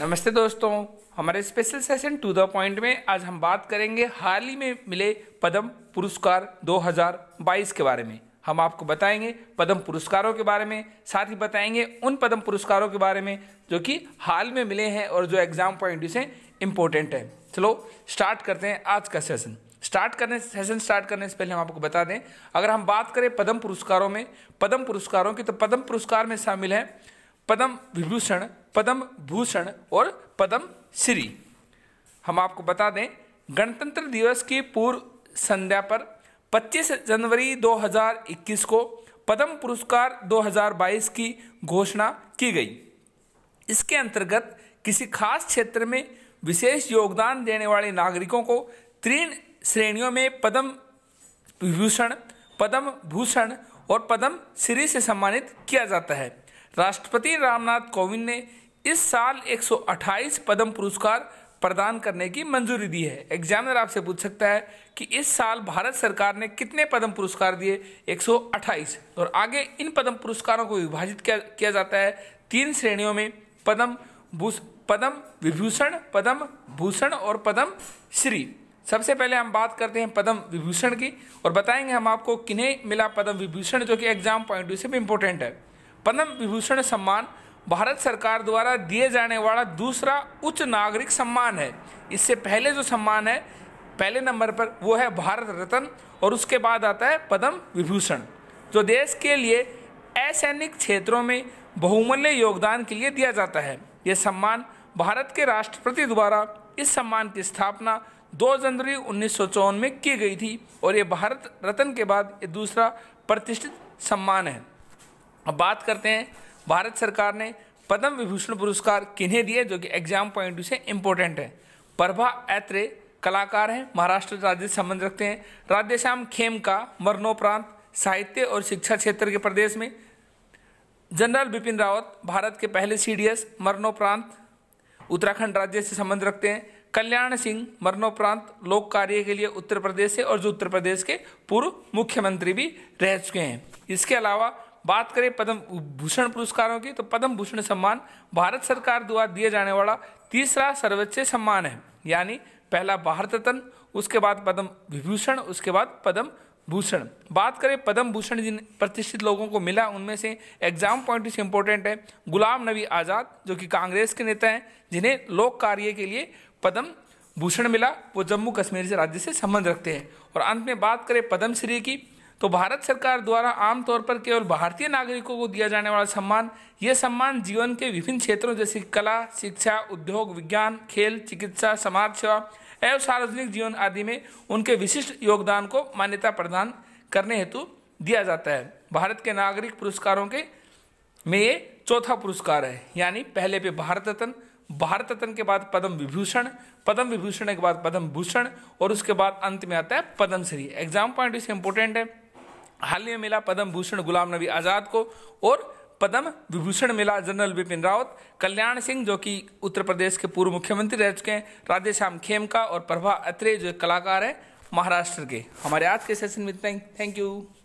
नमस्ते दोस्तों हमारे special session to the point में आज हम बात करेंगे हाल ही में मिले पद्म पुरस्कार 2022 के बारे में हम आपको बताएंगे पद्म पुरस्कारों के बारे में साथ ही बताएंगे उन पद्म पुरस्कारों के बारे में जो कि हाल में मिले हैं और जो एग्जाम पॉइंट से इम्पोर्टेंट है चलो स्टार्ट करते हैं आज का सेशन स्टार्ट करने सेशन स्टार्ट करने से पहले हम आपको बता दें अगर हम बात करें पद्म पुरस्कारों में पद्म पुरस्कारों की तो पद्म पुरस्कार में शामिल है पद्म विभूषण पद्म भूषण और पद्म श्री हम आपको बता दें गणतंत्र दिवस की पूर्व संध्या पर 25 जनवरी 2021 को पद्म पुरस्कार 2022 की घोषणा की गई इसके अंतर्गत किसी खास क्षेत्र में विशेष योगदान देने वाले नागरिकों को तीन श्रेणियों में पद्म विभूषण पद्म भूषण और पद्म श्री से सम्मानित किया जाता है राष्ट्रपति रामनाथ कोविंद ने इस साल 128 पद्म पुरस्कार प्रदान करने की मंजूरी दी है एग्जामिनर आपसे पूछ सकता है कि इस साल भारत सरकार ने कितने पद्म पुरस्कार दिए 128 और आगे इन पद्म पुरस्कारों को विभाजित किया किया जाता है तीन श्रेणियों में पद्म पद्म विभूषण पद्म भूषण और पद्म श्री सबसे पहले हम बात करते हैं पद्म विभूषण की और बताएंगे हम आपको किन्हें मिला पद्म विभूषण जो कि एग्जाम पॉइंट ऑफ व्यू से भी इम्पोर्टेंट है पद्म विभूषण सम्मान भारत सरकार द्वारा दिए जाने वाला दूसरा उच्च नागरिक सम्मान है इससे पहले जो सम्मान है पहले नंबर पर वो है भारत रत्न और उसके बाद आता है पद्म विभूषण जो देश के लिए असैनिक क्षेत्रों में बहुमूल्य योगदान के लिए दिया जाता है ये सम्मान भारत के राष्ट्रपति द्वारा इस सम्मान की स्थापना 2 जनवरी उन्नीस में की गई थी और ये भारत रत्न के बाद ये दूसरा प्रतिष्ठित सम्मान है अब बात करते हैं भारत सरकार ने पद्म विभूषण पुरस्कार किन्हें दिए जो कि एग्जाम पॉइंट से इम्पोर्टेंट है प्रभा ऐत्रे कलाकार हैं महाराष्ट्र राज्य से संबंध रखते हैं राधेश्याम खेम का मरणोपरांत साहित्य और शिक्षा क्षेत्र के प्रदेश में जनरल बिपिन रावत भारत के पहले एस मरणोपरांत उत्तराखंड राज्य से संबंध रखते हैं कल्याण सिंह मरणोपरांत लोक कार्य के लिए उत्तर प्रदेश से और जो उत्तर प्रदेश के पूर्व मुख्यमंत्री भी रह चुके हैं इसके अलावा बात करें पद्म भूषण पुरस्कारों की तो पद्म भूषण सम्मान भारत सरकार द्वारा दिया जाने वाला तीसरा सर्वोच्च सम्मान है यानी पहला भारत रत्न उसके बाद पद्म विभूषण उसके बाद पद्म भूषण बात करें पद्म भूषण जिन प्रतिष्ठित लोगों को मिला उनमें से एग्जाम पॉइंट से इंपॉर्टेंट है गुलाम नबी आज़ाद जो कि कांग्रेस के नेता हैं जिन्हें लोक कार्य के लिए पद्म भूषण मिला वो जम्मू कश्मीर से राज्य से संबंध रखते हैं और अंत में बात करें पद्मश्री की तो भारत सरकार द्वारा आमतौर पर केवल भारतीय नागरिकों को दिया जाने वाला सम्मान ये सम्मान जीवन के विभिन्न क्षेत्रों जैसे कला शिक्षा उद्योग विज्ञान खेल चिकित्सा समाज सेवा एवं सार्वजनिक जीवन आदि में उनके विशिष्ट योगदान को मान्यता प्रदान करने हेतु दिया जाता है भारत के नागरिक पुरस्कारों के में ये चौथा पुरस्कार है यानी पहले पे भारत रत्न भारत रत्न के बाद पद्म विभूषण पद्म विभूषण के बाद पद्म भूषण और उसके बाद अंत में आता है पद्मश्री एग्जाम पॉइंट इसे इंपॉर्टेंट है हाल ही में मिला पद्म भूषण गुलाम नबी आज़ाद को और पद्म विभूषण मिला जनरल बिपिन रावत कल्याण सिंह जो कि उत्तर प्रदेश के पूर्व मुख्यमंत्री रह चुके हैं राधेश्याम खेमका और प्रभा अत्रे जो कलाकार है महाराष्ट्र के हमारे आज के सेशन में इतना ही थैंक यू